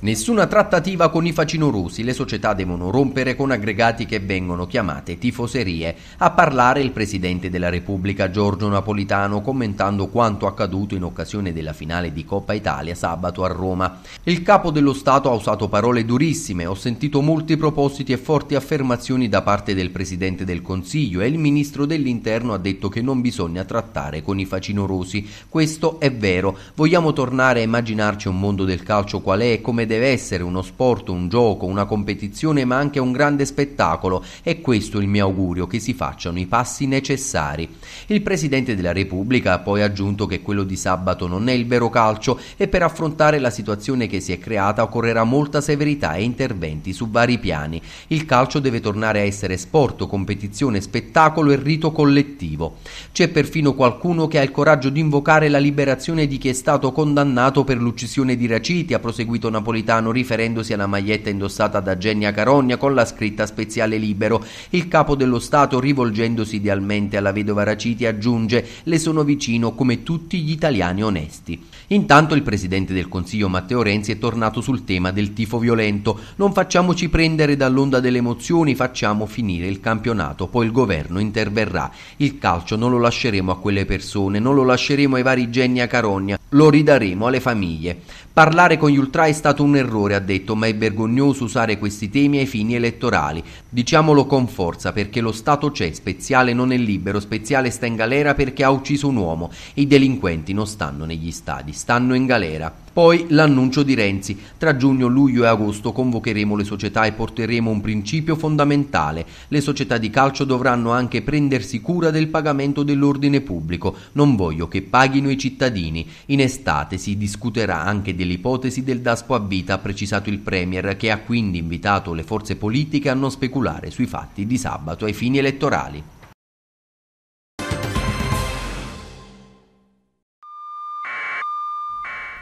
Nessuna trattativa con i facinorosi, le società devono rompere con aggregati che vengono chiamate tifoserie. A parlare il Presidente della Repubblica Giorgio Napolitano commentando quanto accaduto in occasione della finale di Coppa Italia sabato a Roma. Il capo dello Stato ha usato parole durissime, ho sentito molti propositi e forti affermazioni da parte del Presidente del Consiglio e il Ministro dell'Interno ha detto che non bisogna trattare con i facinorosi. Questo è vero, vogliamo tornare a immaginarci un mondo del calcio qual è e come deve essere uno sport, un gioco, una competizione, ma anche un grande spettacolo e questo è il mio augurio che si facciano i passi necessari. Il Presidente della Repubblica ha poi aggiunto che quello di sabato non è il vero calcio e per affrontare la situazione che si è creata occorrerà molta severità e interventi su vari piani. Il calcio deve tornare a essere sport, competizione, spettacolo e rito collettivo. C'è perfino qualcuno che ha il coraggio di invocare la liberazione di chi è stato condannato per l'uccisione di Raciti, ha proseguito Napoli napolitano riferendosi alla maglietta indossata da Genia Carogna con la scritta Speziale Libero. Il capo dello Stato, rivolgendosi idealmente alla vedova Raciti, aggiunge le sono vicino come tutti gli italiani onesti. Intanto il presidente del Consiglio Matteo Renzi è tornato sul tema del tifo violento. Non facciamoci prendere dall'onda delle emozioni, facciamo finire il campionato, poi il governo interverrà. Il calcio non lo lasceremo a quelle persone, non lo lasceremo ai vari Genia Carogna, lo ridaremo alle famiglie. Parlare con gli ultra è stato un errore, ha detto, ma è vergognoso usare questi temi ai fini elettorali. Diciamolo con forza perché lo Stato c'è, Speziale non è libero, Speziale sta in galera perché ha ucciso un uomo. I delinquenti non stanno negli stadi, stanno in galera. Poi l'annuncio di Renzi. Tra giugno, luglio e agosto convocheremo le società e porteremo un principio fondamentale. Le società di calcio dovranno anche prendersi cura del pagamento dell'ordine pubblico. Non voglio che paghino i cittadini. In estate si discuterà anche dell'ipotesi del daspo a vita, ha precisato il Premier, che ha quindi invitato le forze politiche a non speculare sui fatti di sabato ai fini elettorali.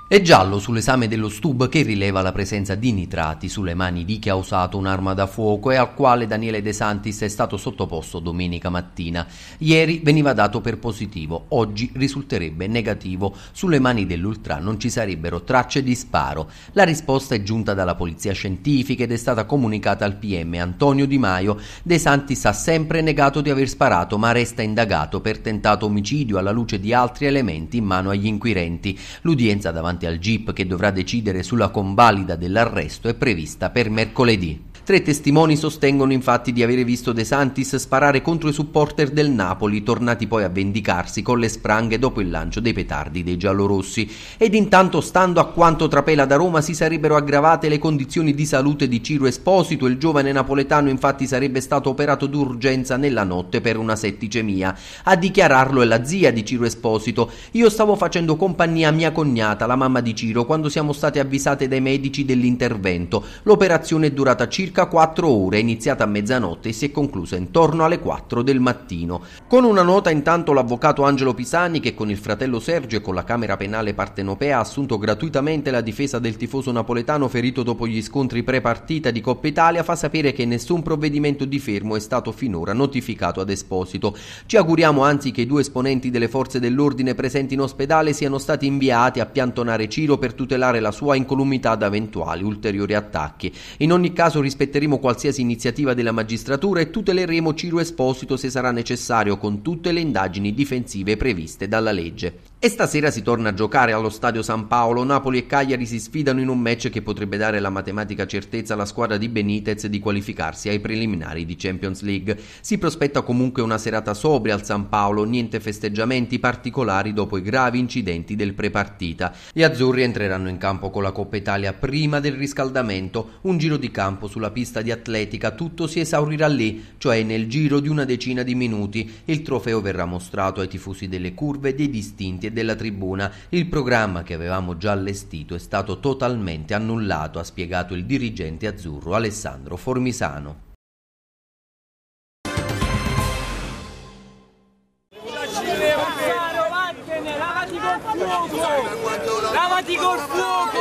È giallo sull'esame dello stub che rileva la presenza di nitrati sulle mani di chi ha usato un'arma da fuoco e al quale Daniele De Santis è stato sottoposto domenica mattina. Ieri veniva dato per positivo, oggi risulterebbe negativo. Sulle mani dell'ultra non ci sarebbero tracce di sparo. La risposta è giunta dalla polizia scientifica ed è stata comunicata al PM Antonio Di Maio. De Santis ha sempre negato di aver sparato ma resta indagato per tentato omicidio alla luce di altri elementi in mano agli inquirenti. L'udienza davanti davanti al GIP che dovrà decidere sulla convalida dell'arresto è prevista per mercoledì. Tre testimoni sostengono infatti di avere visto De Santis sparare contro i supporter del Napoli, tornati poi a vendicarsi con le spranghe dopo il lancio dei petardi dei giallorossi. Ed intanto, stando a quanto trapela da Roma, si sarebbero aggravate le condizioni di salute di Ciro Esposito. Il giovane napoletano infatti sarebbe stato operato d'urgenza nella notte per una setticemia. A dichiararlo è la zia di Ciro Esposito. Io stavo facendo compagnia a mia cognata, la mamma di Ciro, quando siamo state avvisate dai medici dell'intervento. L'operazione è durata circa circa 4 ore, iniziata a mezzanotte e si è conclusa intorno alle 4 del mattino. Con una nota intanto l'avvocato Angelo Pisani che con il fratello Sergio e con la Camera Penale Partenopea ha assunto gratuitamente la difesa del tifoso napoletano ferito dopo gli scontri pre-partita di Coppa Italia fa sapere che nessun provvedimento di fermo è stato finora notificato ad Esposito. Ci auguriamo anzi che i due esponenti delle forze dell'ordine presenti in ospedale siano stati inviati a piantonare Ciro per tutelare la sua incolumità da eventuali ulteriori attacchi. In ogni caso rispettiamo rispetteremo qualsiasi iniziativa della magistratura e tuteleremo Ciro Esposito se sarà necessario con tutte le indagini difensive previste dalla legge. E stasera si torna a giocare allo Stadio San Paolo, Napoli e Cagliari si sfidano in un match che potrebbe dare la matematica certezza alla squadra di Benitez di qualificarsi ai preliminari di Champions League. Si prospetta comunque una serata sobria al San Paolo, niente festeggiamenti particolari dopo i gravi incidenti del prepartita. Gli azzurri entreranno in campo con la Coppa Italia prima del riscaldamento, un giro di campo sulla pista di atletica, tutto si esaurirà lì, cioè nel giro di una decina di minuti. Il trofeo verrà mostrato ai tifosi delle curve dei distinti e della tribuna, il programma che avevamo già allestito è stato totalmente annullato, ha spiegato il dirigente azzurro Alessandro Formisano. Lavati col fuoco! Lavati col fuoco!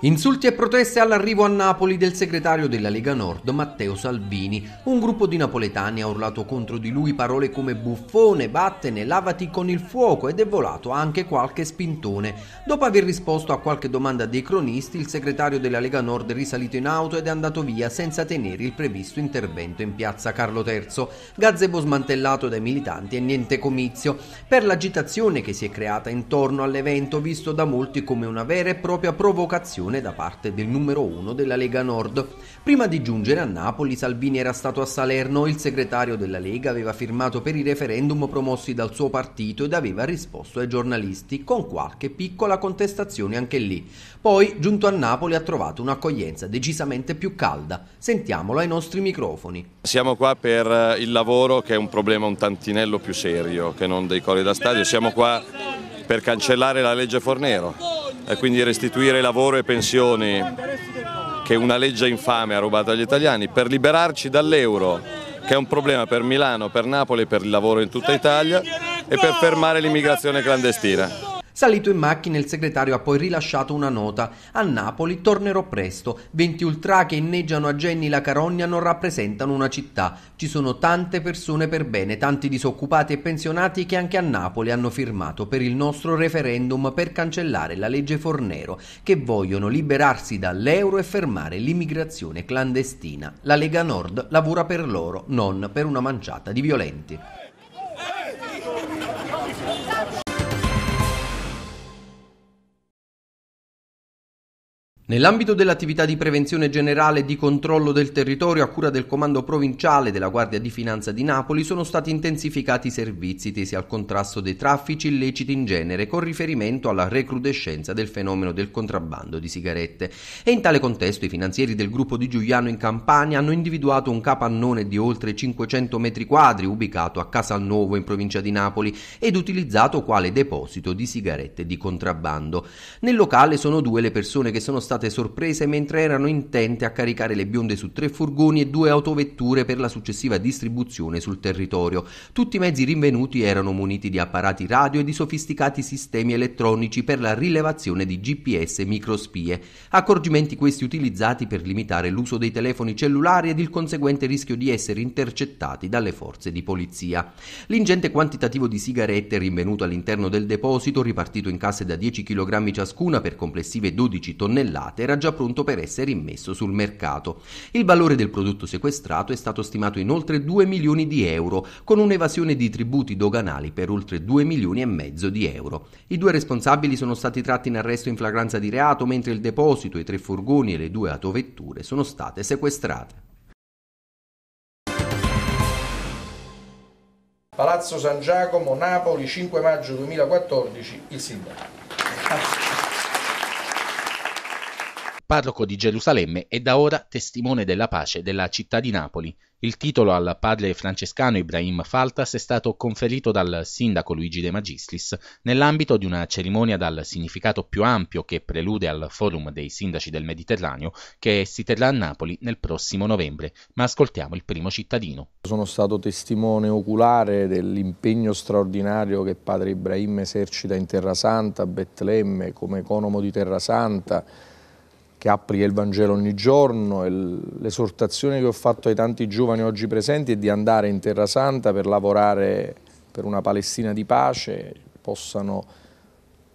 Insulti e proteste all'arrivo a Napoli del segretario della Lega Nord Matteo Salvini. Un gruppo di napoletani ha urlato contro di lui parole come buffone, vattene, lavati con il fuoco ed è volato anche qualche spintone. Dopo aver risposto a qualche domanda dei cronisti, il segretario della Lega Nord è risalito in auto ed è andato via senza tenere il previsto intervento in piazza Carlo III. Gazebo smantellato dai militanti e niente comizio. Per l'agitazione che si è creata intorno all'evento, visto da molti come una vera e propria provocazione prestazione da parte del numero uno della Lega Nord. Prima di giungere a Napoli, Salvini era stato a Salerno, il segretario della Lega aveva firmato per i referendum promossi dal suo partito ed aveva risposto ai giornalisti con qualche piccola contestazione anche lì. Poi, giunto a Napoli, ha trovato un'accoglienza decisamente più calda. Sentiamolo ai nostri microfoni. Siamo qua per eh, il lavoro che è un problema un tantinello più serio che non dei cori da stadio, siamo qua per cancellare la legge Fornero quindi restituire lavoro e pensioni che una legge infame ha rubato agli italiani, per liberarci dall'euro che è un problema per Milano, per Napoli, per il lavoro in tutta Italia e per fermare l'immigrazione clandestina. Salito in macchina il segretario ha poi rilasciato una nota. A Napoli tornerò presto. 20 ultra che inneggiano a Genni la Carogna non rappresentano una città. Ci sono tante persone per bene, tanti disoccupati e pensionati che anche a Napoli hanno firmato per il nostro referendum per cancellare la legge Fornero, che vogliono liberarsi dall'euro e fermare l'immigrazione clandestina. La Lega Nord lavora per loro, non per una manciata di violenti. Nell'ambito dell'attività di prevenzione generale e di controllo del territorio a cura del Comando Provinciale della Guardia di Finanza di Napoli sono stati intensificati i servizi tesi al contrasto dei traffici illeciti in genere con riferimento alla recrudescenza del fenomeno del contrabbando di sigarette. E in tale contesto i finanzieri del gruppo di Giuliano in Campania hanno individuato un capannone di oltre 500 metri quadri ubicato a Casalnuovo in provincia di Napoli ed utilizzato quale deposito di sigarette di contrabbando. Nel locale sono due le persone che sono state state sorprese mentre erano intente a caricare le bionde su tre furgoni e due autovetture per la successiva distribuzione sul territorio. Tutti i mezzi rinvenuti erano muniti di apparati radio e di sofisticati sistemi elettronici per la rilevazione di GPS e microspie, accorgimenti questi utilizzati per limitare l'uso dei telefoni cellulari ed il conseguente rischio di essere intercettati dalle forze di polizia. L'ingente quantitativo di sigarette rinvenuto all'interno del deposito, ripartito in casse da 10 kg ciascuna per complessive 12 tonnellate, date era già pronto per essere immesso sul mercato. Il valore del prodotto sequestrato è stato stimato in oltre 2 milioni di euro, con un'evasione di tributi doganali per oltre 2 milioni e mezzo di euro. I due responsabili sono stati tratti in arresto in flagranza di reato, mentre il deposito, i tre furgoni e le due autovetture sono state sequestrate. Palazzo San Giacomo, Napoli, 5 maggio 2014, il sindaco parroco di Gerusalemme e da ora testimone della pace della città di Napoli. Il titolo al padre francescano Ibrahim Faltas è stato conferito dal sindaco Luigi De Magistris nell'ambito di una cerimonia dal significato più ampio che prelude al forum dei sindaci del Mediterraneo che si terrà a Napoli nel prossimo novembre. Ma ascoltiamo il primo cittadino. Sono stato testimone oculare dell'impegno straordinario che padre Ibrahim esercita in Terra Santa, a Betlemme, come economo di Terra Santa che applichi il Vangelo ogni giorno l'esortazione che ho fatto ai tanti giovani oggi presenti è di andare in Terra Santa per lavorare per una Palestina di pace, possano,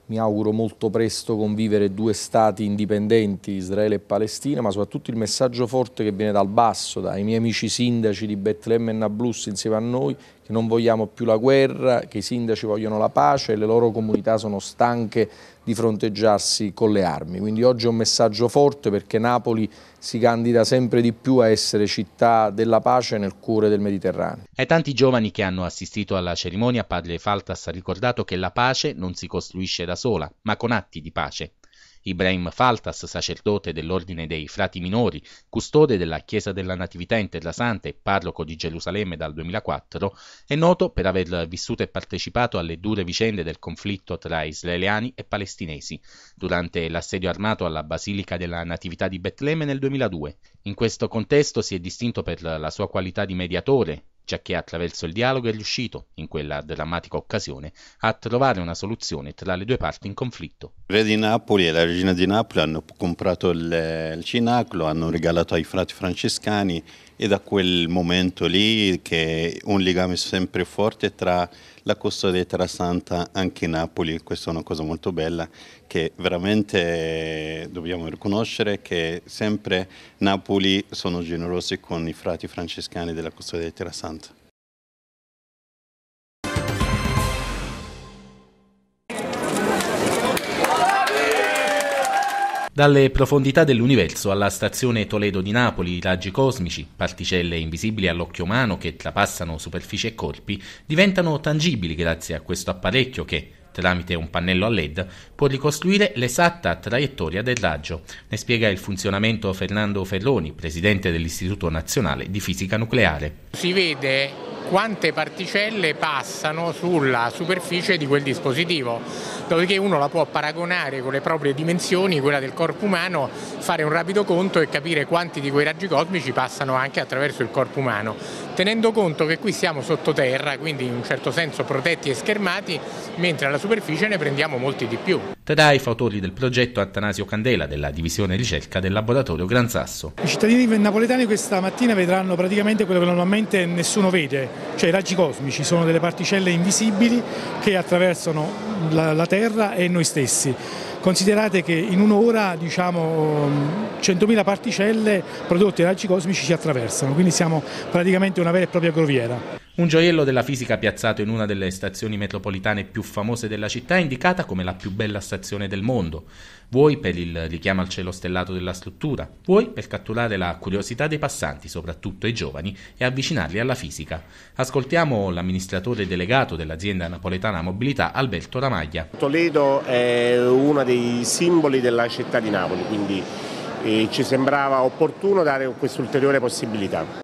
mi auguro molto presto, convivere due stati indipendenti, Israele e Palestina, ma soprattutto il messaggio forte che viene dal basso, dai miei amici sindaci di Betlemme e Nablus insieme a noi, che non vogliamo più la guerra, che i sindaci vogliono la pace e le loro comunità sono stanche di fronteggiarsi con le armi. Quindi oggi è un messaggio forte perché Napoli si candida sempre di più a essere città della pace nel cuore del Mediterraneo. Ai tanti giovani che hanno assistito alla cerimonia, Padre Faltas ha ricordato che la pace non si costruisce da sola, ma con atti di pace. Ibrahim Faltas, sacerdote dell'Ordine dei Frati Minori, custode della Chiesa della Natività in Terra Santa e parroco di Gerusalemme dal 2004, è noto per aver vissuto e partecipato alle dure vicende del conflitto tra israeliani e palestinesi, durante l'assedio armato alla Basilica della Natività di Betlemme nel 2002. In questo contesto si è distinto per la sua qualità di mediatore, giacché attraverso il dialogo è riuscito, in quella drammatica occasione, a trovare una soluzione tra le due parti in conflitto. Il re di Napoli e la regina di Napoli hanno comprato il, il cinaclo, hanno regalato ai frati francescani e da quel momento lì che un legame sempre forte tra la custodia tra Santa anche Napoli, questa è una cosa molto bella che veramente dobbiamo riconoscere che sempre Napoli sono generosi con i frati francescani della custodia tra Santa. Dalle profondità dell'universo alla stazione Toledo di Napoli, i raggi cosmici, particelle invisibili all'occhio umano che trapassano superfici e corpi, diventano tangibili grazie a questo apparecchio che, tramite un pannello a LED, può ricostruire l'esatta traiettoria del raggio. Ne spiega il funzionamento Fernando Ferroni, presidente dell'Istituto Nazionale di Fisica Nucleare. Si vede quante particelle passano sulla superficie di quel dispositivo, dopodiché uno la può paragonare con le proprie dimensioni, quella del corpo umano, fare un rapido conto e capire quanti di quei raggi cosmici passano anche attraverso il corpo umano, tenendo conto che qui siamo sottoterra, quindi in un certo senso protetti e schermati, mentre alla superficie ne prendiamo molti di più. Tra i fautori del progetto Atanasio Candela della divisione ricerca del laboratorio Gran Sasso. I cittadini napoletani questa mattina vedranno praticamente quello che normalmente nessuno vede, cioè i raggi cosmici, sono delle particelle invisibili che attraversano la, la Terra e noi stessi. Considerate che in un'ora diciamo, 100.000 mm, particelle prodotte dai raggi cosmici si attraversano, quindi siamo praticamente una vera e propria groviera. Un gioiello della fisica piazzato in una delle stazioni metropolitane più famose della città, è indicata come la più bella stazione del mondo, vuoi per il richiamo al cielo stellato della struttura, vuoi per catturare la curiosità dei passanti, soprattutto i giovani, e avvicinarli alla fisica. Ascoltiamo l'amministratore delegato dell'azienda napoletana Mobilità, Alberto Ramaglia. Toledo è uno dei simboli della città di Napoli, quindi eh, ci sembrava opportuno dare quest'ulteriore possibilità.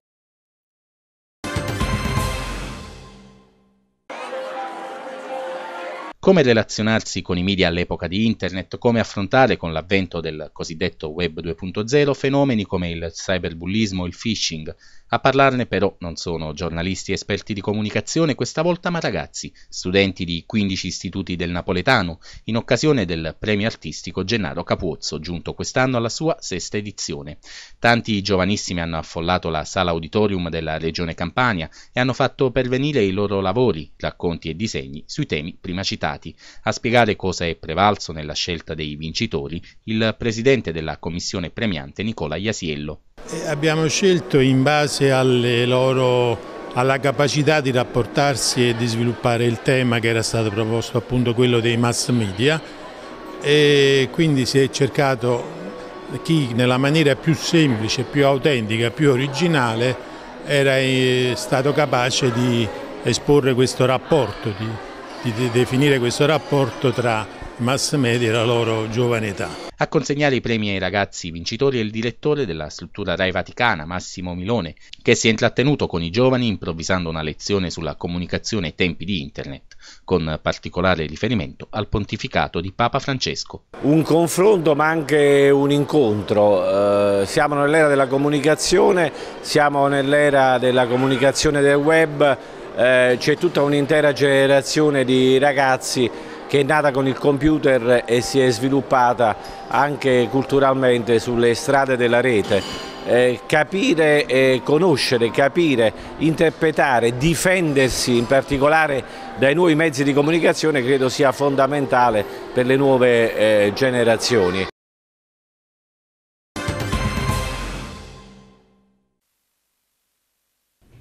come relazionarsi con i media all'epoca di Internet, come affrontare con l'avvento del cosiddetto Web 2.0 fenomeni come il cyberbullismo il phishing. A parlarne però non sono giornalisti esperti di comunicazione questa volta, ma ragazzi, studenti di 15 istituti del napoletano, in occasione del premio artistico Gennaro Capuozzo, giunto quest'anno alla sua sesta edizione. Tanti giovanissimi hanno affollato la sala auditorium della regione Campania e hanno fatto pervenire i loro lavori, racconti e disegni sui temi prima citati candidati. A spiegare cosa è prevalso nella scelta dei vincitori il presidente della commissione premiante Nicola Iasiello. Abbiamo scelto in base loro, alla capacità di rapportarsi e di sviluppare il tema che era stato proposto appunto quello dei mass media e quindi si è cercato chi nella maniera più semplice, più autentica, più originale era eh, stato capace di esporre questo rapporto, di di definire questo rapporto tra mass media e la loro giovane età. A consegnare i premi ai ragazzi vincitori è il direttore della struttura Rai Vaticana, Massimo Milone, che si è intrattenuto con i giovani improvvisando una lezione sulla comunicazione ai tempi di Internet, con particolare riferimento al pontificato di Papa Francesco. Un confronto ma anche un incontro. Eh, siamo nell'era della comunicazione, siamo nell'era della comunicazione del web eh, c'è tutta un'intera generazione di ragazzi che è nata con il computer e si è sviluppata anche culturalmente sulle strade della rete. Eh, capire, eh, conoscere, capire, interpretare, difendersi in particolare dai nuovi mezzi di comunicazione credo sia fondamentale per le nuove eh, generazioni.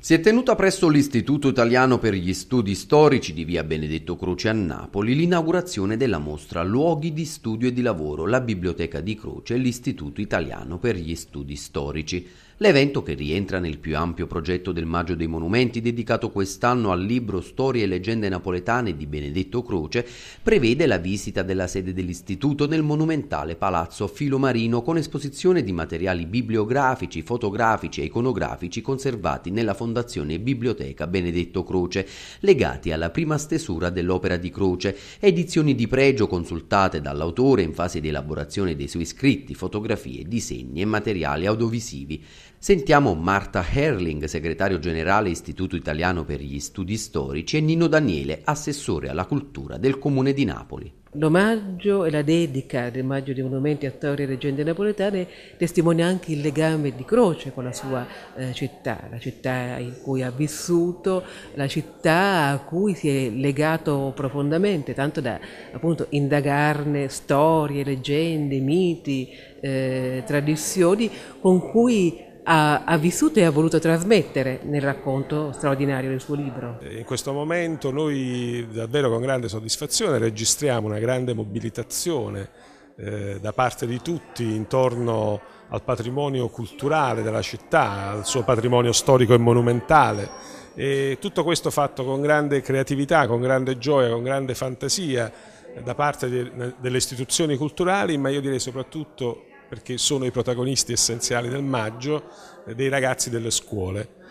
si è tenuta presso l'Istituto Italiano per gli Studi Storici di Via Benedetto Croce a Napoli l'inaugurazione della mostra Luoghi di studio e di lavoro, la Biblioteca di Croce e l'Istituto Italiano per gli Studi Storici l'evento che rientra nel più ampio progetto del Maggio dei Monumenti dedicato quest'anno al libro Storie e leggende napoletane di Benedetto Croce, prevede la visita della sede dell'istituto nel monumentale Palazzo Filomarino con esposizione di materiali bibliografici, fotografici e iconografici conservati nella Fondazione Biblioteca Benedetto Croce, legati alla prima stesura dell'opera di Croce, edizioni di pregio consultate dall'autore in fase di elaborazione dei suoi scritti, fotografie, disegni e materiali audiovisivi. Sentiamo Marta Herling, segretario generale Istituto Italiano per gli Studi Storici, e Nino Daniele, assessore alla cultura del Comune di Napoli. L'omaggio e la dedica dell'omaggio dei monumenti a storia e leggende napoletane testimonia anche il legame di Croce con la sua eh, città, la città in cui ha vissuto, la città a cui si è legato profondamente, tanto da appunto indagarne storie, leggende, miti, eh, tradizioni con cui ha, ha, vissuto e ha voluto trasmettere nel racconto straordinario del suo libro. Eh, in questo momento noi davvero con grande soddisfazione registriamo una grande mobilitazione eh, da parte di tutti intorno al patrimonio culturale della città, al suo patrimonio storico e monumentale. E tutto questo fatto con grande creatività, con grande gioia, con grande fantasia da parte delle istituzioni culturali, ma io direi soprattutto perché sono i protagonisti essenziali del maggio, eh, dei ragazzi delle scuole.